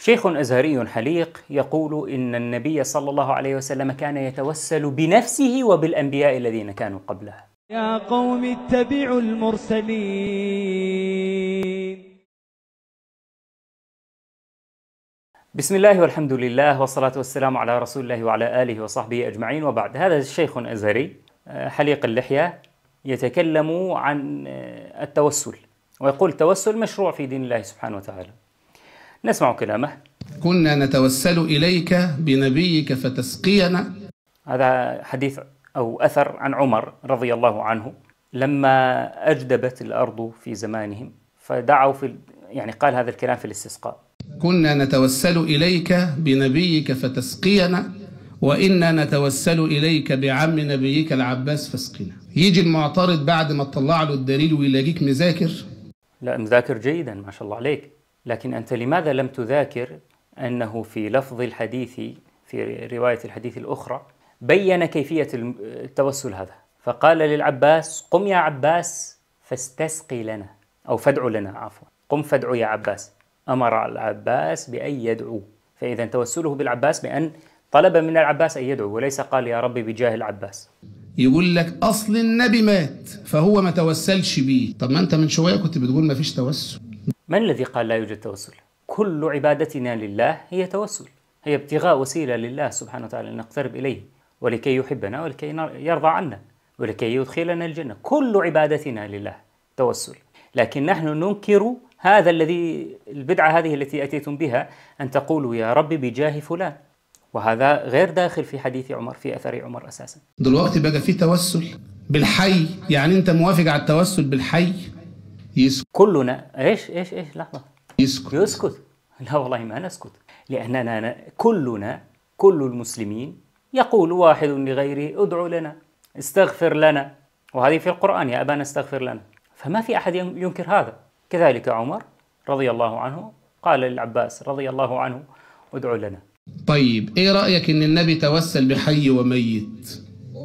شيخ ازهري حليق يقول ان النبي صلى الله عليه وسلم كان يتوسل بنفسه وبالانبياء الذين كانوا قبله. يا قوم اتبعوا المرسلين. بسم الله والحمد لله والصلاه والسلام على رسول الله وعلى اله وصحبه اجمعين وبعد هذا الشيخ ازهري حليق اللحيه يتكلم عن التوسل ويقول التوسل مشروع في دين الله سبحانه وتعالى. نسمع كلامه كنا نتوسل إليك بنبيك فتسقينا هذا حديث أو أثر عن عمر رضي الله عنه لما أجدبت الأرض في زمانهم فدعوا في يعني قال هذا الكلام في الاستسقاء كنا نتوسل إليك بنبيك فتسقينا وإنا نتوسل إليك بعم نبيك العباس فاسقنا يجي المعترض بعد ما تطلع له الدليل ويلاقيك مذاكر لا مذاكر جيدا ما شاء الله عليك لكن أنت لماذا لم تذاكر أنه في لفظ الحديث في رواية الحديث الأخرى بين كيفية التوسل هذا فقال للعباس قم يا عباس فاستسقي لنا أو فادعو لنا عفوا قم فادعو يا عباس أمر العباس بأن يدعو فإذا توسله بالعباس بأن طلب من العباس أن يدعو وليس قال يا ربي بجاه العباس يقول لك أصل النبي مات فهو ما توسلش بيه طب ما أنت من شوية كنت بتقول ما فيش توسل من الذي قال لا يوجد توسل؟ كل عبادتنا لله هي توسل هي ابتغاء وسيلة لله سبحانه وتعالى لنقترب إليه ولكي يحبنا ولكي يرضى عنا ولكي يدخلنا الجنة كل عبادتنا لله توسل لكن نحن ننكر هذا الذي البدعة هذه التي أتيتم بها أن تقولوا يا ربي بجاه فلان وهذا غير داخل في حديث عمر في أثر عمر أساسا دلوقتي بقى في توسل بالحي يعني أنت موافق على التوسل بالحي يسكت كلنا ايش ايش ايش لحظه يسكت يسكت لا والله ما نسكت لاننا كلنا كل المسلمين يقول واحد لغيره ادعو لنا استغفر لنا وهذه في القران يا ابانا استغفر لنا فما في احد ينكر هذا كذلك عمر رضي الله عنه قال للعباس رضي الله عنه ادعو لنا طيب ايه رايك ان النبي توسل بحي وميت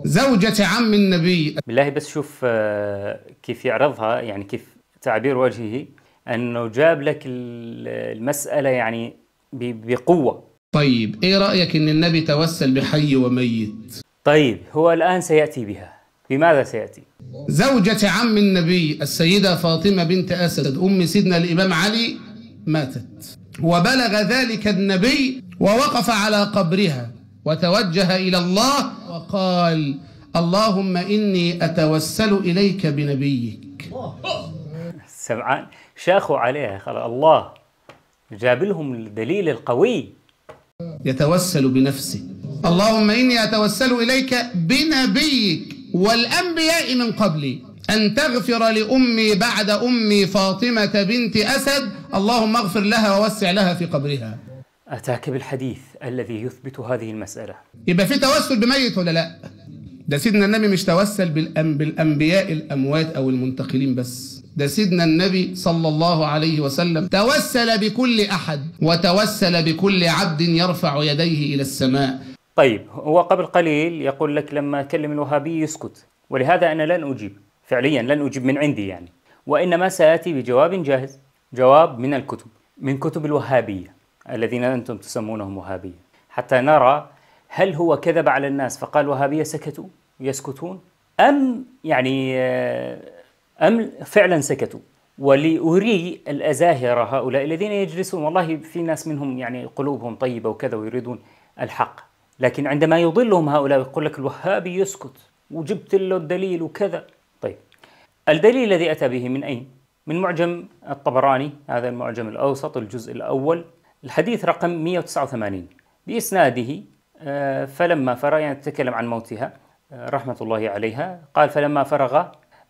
زوجة عم النبي بالله بس شوف آه، كيف يعرضها يعني كيف تعبير وجهه انه جاب لك المساله يعني بقوه طيب ايه رايك ان النبي توسل بحي وميت طيب هو الان سياتي بها بماذا سياتي زوجة عم النبي السيدة فاطمة بنت أسد أم سيدنا الإمام علي ماتت وبلغ ذلك النبي ووقف على قبرها وتوجه إلى الله وقال اللهم إني أتوسل إليك بنبيك سبعان شاخوا عليها خلاص الله جاب لهم الدليل القوي يتوسل بنفسه اللهم إني أتوسل إليك بنبيك والأنبياء من قبلي أن تغفر لأمي بعد أمي فاطمة بنت أسد اللهم اغفر لها ووسع لها في قبرها أتاك بالحديث الذي يثبت هذه المسألة يبقى في توسل بميت ولا لا ده سيدنا النبي مش توسل بالأنبياء الأموات أو المنتقلين بس ده سيدنا النبي صلى الله عليه وسلم توسل بكل أحد وتوسل بكل عبد يرفع يديه إلى السماء طيب هو قبل قليل يقول لك لما أكلم الوهابي يسكت ولهذا أنا لن أجيب فعليا لن أجيب من عندي يعني وإنما سآتي بجواب جاهز جواب من الكتب من كتب الوهابية الذين أنتم تسمونهم وهابية حتى نرى هل هو كذب على الناس فقال وهابية سكتوا يسكتون أم يعني آه، أم فعلا سكتوا ولأري الأزاهر هؤلاء الذين يجلسون والله في ناس منهم يعني قلوبهم طيبة وكذا ويريدون الحق لكن عندما يضلهم هؤلاء يقول لك الوهابي يسكت وجبت له الدليل وكذا طيب الدليل الذي أتى به من أين؟ من معجم الطبراني هذا المعجم الأوسط الجزء الأول الحديث رقم 189 بإسناده آه، فلما فرغ يعني تتكلم عن موتها آه، رحمة الله عليها قال فلما فرغ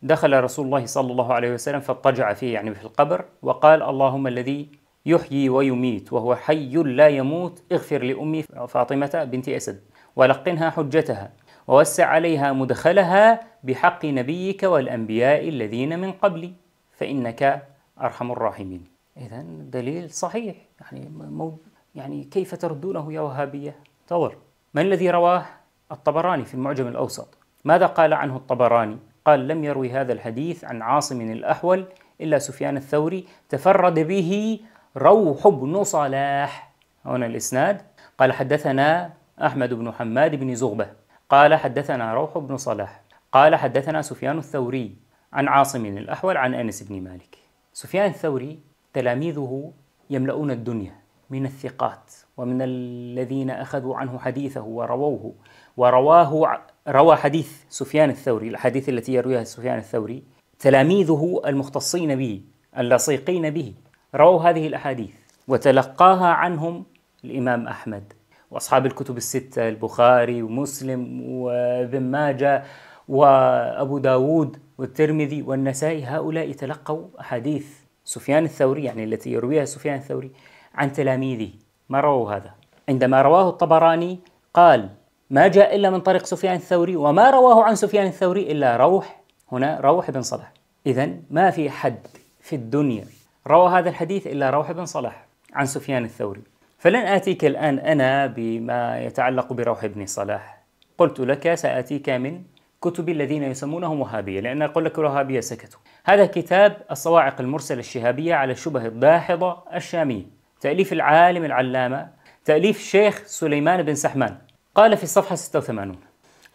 دخل رسول الله صلى الله عليه وسلم فاضطجع فيه يعني في القبر وقال اللهم الذي يحيي ويميت وهو حي لا يموت اغفر لأمي فاطمة بنت أسد ولقنها حجتها ووسع عليها مدخلها بحق نبيك والأنبياء الذين من قبلي فإنك أرحم الراحمين إذا دليل صحيح يعني مو يعني كيف تردونه يا وهابية تظر من الذي رواه الطبراني في المعجم الأوسط ماذا قال عنه الطبراني قال لم يروي هذا الحديث عن عاصم الأحول إلا سفيان الثوري تفرد به روح بن صلاح هنا الإسناد قال حدثنا أحمد بن حماد بن زغبة قال حدثنا روح بن صلاح قال حدثنا سفيان الثوري عن عاصم الأحول عن أنس بن مالك سفيان الثوري تلاميذه يملؤون الدنيا من الثقات ومن الذين أخذوا عنه حديثه ورووه ورواه روى حديث سفيان الثوري الحديث التي يرويها سفيان الثوري تلاميذه المختصين به اللصيقين به رووا هذه الأحاديث وتلقاها عنهم الإمام أحمد وأصحاب الكتب الستة البخاري ومسلم وابن ماجة وأبو داود والترمذي والنسائي هؤلاء تلقوا أحاديث سفيان الثوري يعني التي يرويها سفيان الثوري عن تلاميذه ما رووا هذا عندما رواه الطبراني قال ما جاء إلا من طريق سفيان الثوري وما رواه عن سفيان الثوري إلا روح هنا روح بن صلاح إذا ما في حد في الدنيا روى هذا الحديث إلا روح بن صلاح عن سفيان الثوري فلن آتيك الآن أنا بما يتعلق بروح بن صلاح قلت لك سآتيك من كتب الذين يسمونهم وهابية لأن أقول لك الوهابية سكتوا هذا كتاب الصواعق المرسلة الشهابية على الشبه الداحضة الشامية تأليف العالم العلامة تأليف شيخ سليمان بن سحمان قال في الصفحة 86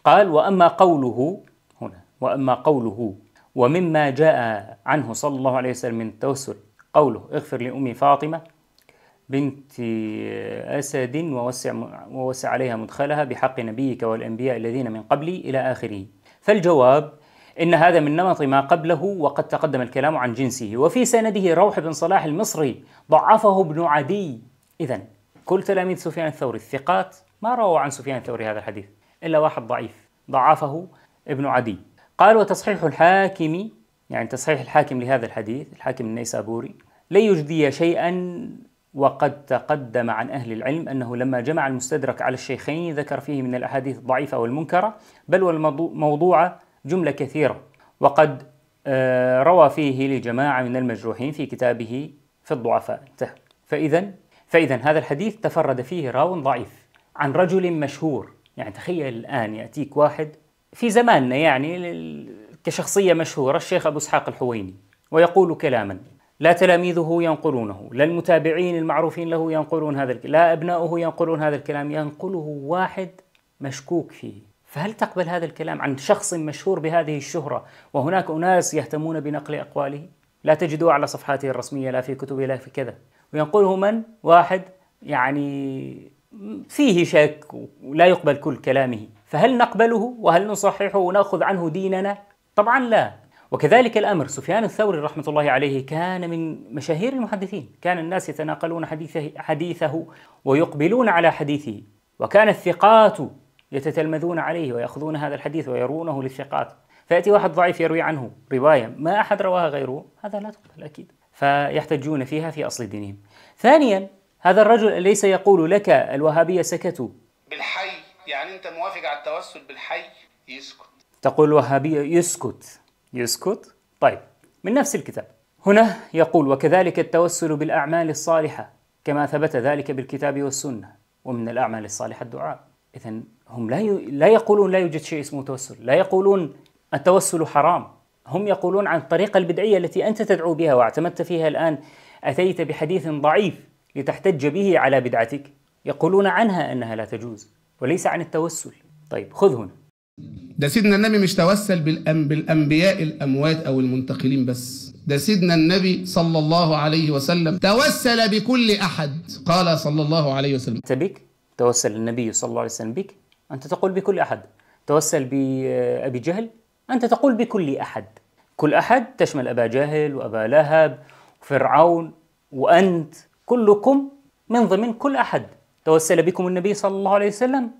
قال وأما قوله هنا وأما قوله ومما جاء عنه صلى الله عليه وسلم من التوسل قوله اغفر لأمي فاطمة بنت أسد ووسع, ووسع عليها مدخلها بحق نبيك والأنبياء الذين من قبلي إلى آخره فالجواب إن هذا من نمط ما قبله وقد تقدم الكلام عن جنسه وفي سنده روح بن صلاح المصري ضعفه ابن عدي إذا كل تلاميذ سفيان الثوري الثقات ما رووا عن سفيان الثوري هذا الحديث إلا واحد ضعيف ضعفه ابن عدي قال وتصحيح الحاكم يعني تصحيح الحاكم لهذا الحديث الحاكم النيسابوري لا يجدي شيئا وقد تقدم عن أهل العلم أنه لما جمع المستدرك على الشيخين ذكر فيه من الأحاديث الضعيفة والمنكرة بل والموضوعة جملة كثيرة وقد آه، روى فيه لجماعة من المجروحين في كتابه في الضعفاء انتهى فإذا فإذا هذا الحديث تفرد فيه راو ضعيف عن رجل مشهور يعني تخيل الآن يأتيك واحد في زماننا يعني كشخصية مشهورة الشيخ أبو إسحاق الحويني ويقول كلاما لا تلاميذه ينقلونه لا المتابعين المعروفين له ينقلون هذا الكلام لا أبناؤه ينقلون هذا الكلام ينقله واحد مشكوك فيه فهل تقبل هذا الكلام عن شخص مشهور بهذه الشهرة وهناك أناس يهتمون بنقل أقواله لا تجدوه على صفحاته الرسمية لا في كتبه لا في كذا وينقله من؟ واحد يعني فيه شك ولا يقبل كل كلامه فهل نقبله وهل نصححه وناخذ عنه ديننا طبعا لا وكذلك الامر سفيان الثوري رحمه الله عليه كان من مشاهير المحدثين كان الناس يتناقلون حديثه حديثه ويقبلون على حديثه وكان الثقات يتتلمذون عليه وياخذون هذا الحديث ويرونه للثقات فياتي واحد ضعيف يروي عنه روايه ما احد رواها غيره هذا لا تقبل اكيد فيحتجون فيها في اصل دينهم ثانيا هذا الرجل ليس يقول لك الوهابية سكتوا بالحي يعني أنت موافق على التوسل بالحي يسكت تقول الوهابية يسكت يسكت طيب من نفس الكتاب هنا يقول وكذلك التوسل بالأعمال الصالحة كما ثبت ذلك بالكتاب والسنة ومن الأعمال الصالحة الدعاء إذا هم لا ي... لا يقولون لا يوجد شيء اسمه توسل لا يقولون التوسل حرام هم يقولون عن الطريقة البدعية التي أنت تدعو بها واعتمدت فيها الآن أتيت بحديث ضعيف لتحتج به على بدعتك يقولون عنها أنها لا تجوز وليس عن التوسل طيب خذ هنا ده سيدنا النبي مش توسل بالأم بالأنبياء الأموات أو المنتقلين بس ده سيدنا النبي صلى الله عليه وسلم توسل بكل أحد قال صلى الله عليه وسلم أنت بك توسل النبي صلى الله عليه وسلم بك أنت تقول بكل أحد توسل بأبي جهل أنت تقول بكل أحد كل أحد تشمل أبا جهل وأبا لهب وفرعون وأنت كلكم من ضمن كل أحد توسل بكم النبي صلى الله عليه وسلم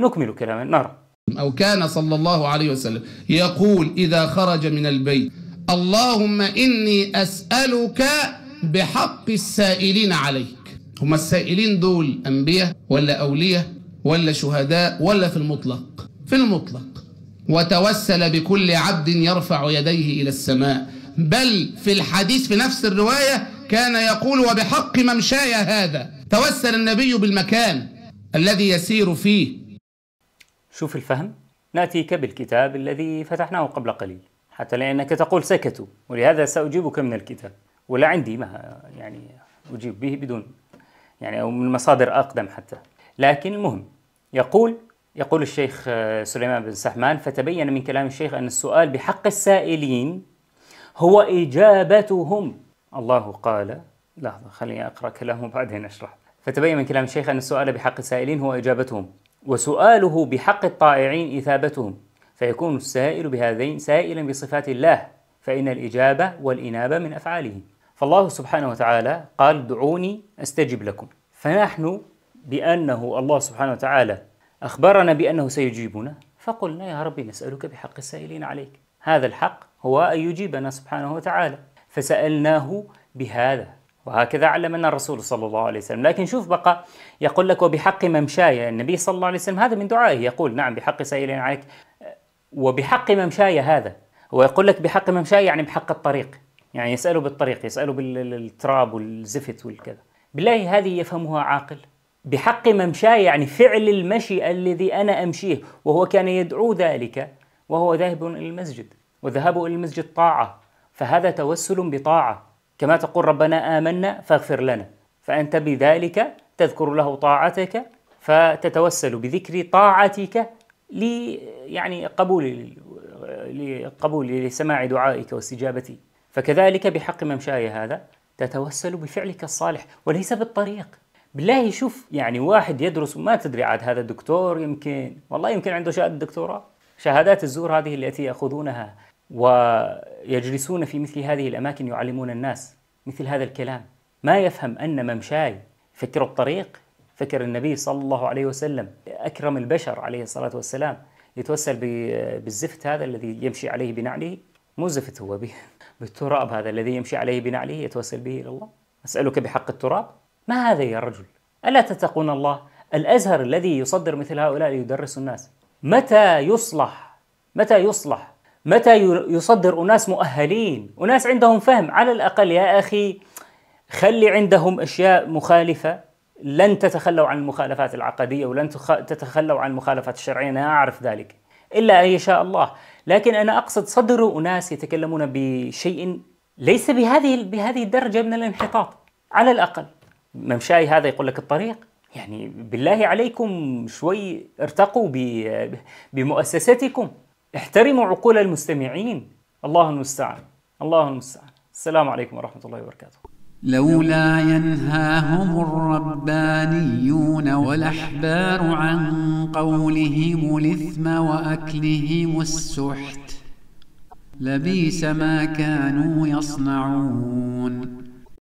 نكمل كلامنا النار أو كان صلى الله عليه وسلم يقول إذا خرج من البيت اللهم إني أسألك بحق السائلين عليك هم السائلين دول أنبياء ولا أولياء ولا شهداء ولا في المطلق في المطلق وتوسل بكل عبد يرفع يديه إلى السماء بل في الحديث في نفس الرواية كان يقول وبحق ممشاي هذا توسل النبي بالمكان الذي يسير فيه شوف الفهم نأتيك بالكتاب الذي فتحناه قبل قليل حتى لأنك تقول سكتوا ولهذا سأجيبك من الكتاب ولا عندي ما يعني أجيب به بدون يعني أو من مصادر أقدم حتى لكن المهم يقول يقول الشيخ سليمان بن سحمان فتبين من كلام الشيخ أن السؤال بحق السائلين هو إجابتهم الله قال لحظة خليني أقرأ كلامه بعدين أشرح فتبين من كلام الشيخ أن السؤال بحق السائلين هو إجابتهم وسؤاله بحق الطائعين إثابتهم فيكون السائل بهذين سائلا بصفات الله فإن الإجابة والإنابة من أفعاله فالله سبحانه وتعالى قال دعوني أستجب لكم فنحن بأنه الله سبحانه وتعالى أخبرنا بأنه سيجيبنا فقلنا يا رب نسألك بحق السائلين عليك هذا الحق هو أن يجيبنا سبحانه وتعالى فسألناه بهذا وهكذا علمنا الرسول صلى الله عليه وسلم لكن شوف بقى يقول لك وبحق ممشاي النبي صلى الله عليه وسلم هذا من دعائه يقول نعم بحق سائل عليك وبحق ممشاي هذا هو يقول لك بحق ممشاي يعني بحق الطريق يعني يسأله بالطريق يسأله بالتراب والزفت والكذا بالله هذه يفهمها عاقل بحق ممشاي يعني فعل المشي الذي أنا أمشيه وهو كان يدعو ذلك وهو ذاهب إلى المسجد وذهابه إلى المسجد طاعة فهذا توسل بطاعة كما تقول ربنا آمنا فاغفر لنا فأنت بذلك تذكر له طاعتك فتتوسل بذكر طاعتك لي يعني قبول لقبول لسماع دعائك واستجابتي فكذلك بحق ممشاي هذا تتوسل بفعلك الصالح وليس بالطريق بالله شوف يعني واحد يدرس ما تدري عاد هذا دكتور يمكن والله يمكن عنده شهاده دكتوراه شهادات الزور هذه التي ياخذونها ويجلسون في مثل هذه الأماكن يعلمون الناس مثل هذا الكلام ما يفهم أن ممشاي فكر الطريق فكر النبي صلى الله عليه وسلم أكرم البشر عليه الصلاة والسلام يتوسل بالزفت هذا الذي يمشي عليه بنعله مو زفت هو به بالتراب هذا الذي يمشي عليه بنعله يتوسل به إلى الله أسألك بحق التراب ما هذا يا رجل ألا تتقون الله الأزهر الذي يصدر مثل هؤلاء ليدرس الناس متى يصلح متى يصلح متى يصدر أناس مؤهلين أناس عندهم فهم على الأقل يا أخي خلي عندهم أشياء مخالفة لن تتخلوا عن المخالفات العقدية ولن تتخلوا عن المخالفات الشرعية أنا أعرف ذلك إلا أن يشاء الله لكن أنا أقصد صدروا أناس يتكلمون بشيء ليس بهذه بهذه الدرجة من الانحطاط على الأقل ممشاي هذا يقول لك الطريق يعني بالله عليكم شوي ارتقوا بمؤسستكم احترموا عقول المستمعين الله المستعان الله المستعان السلام عليكم ورحمة الله وبركاته لولا ينهاهم الربانيون والأحبار عن قولهم الإثم وأكلهم السحت لبيس ما كانوا يصنعون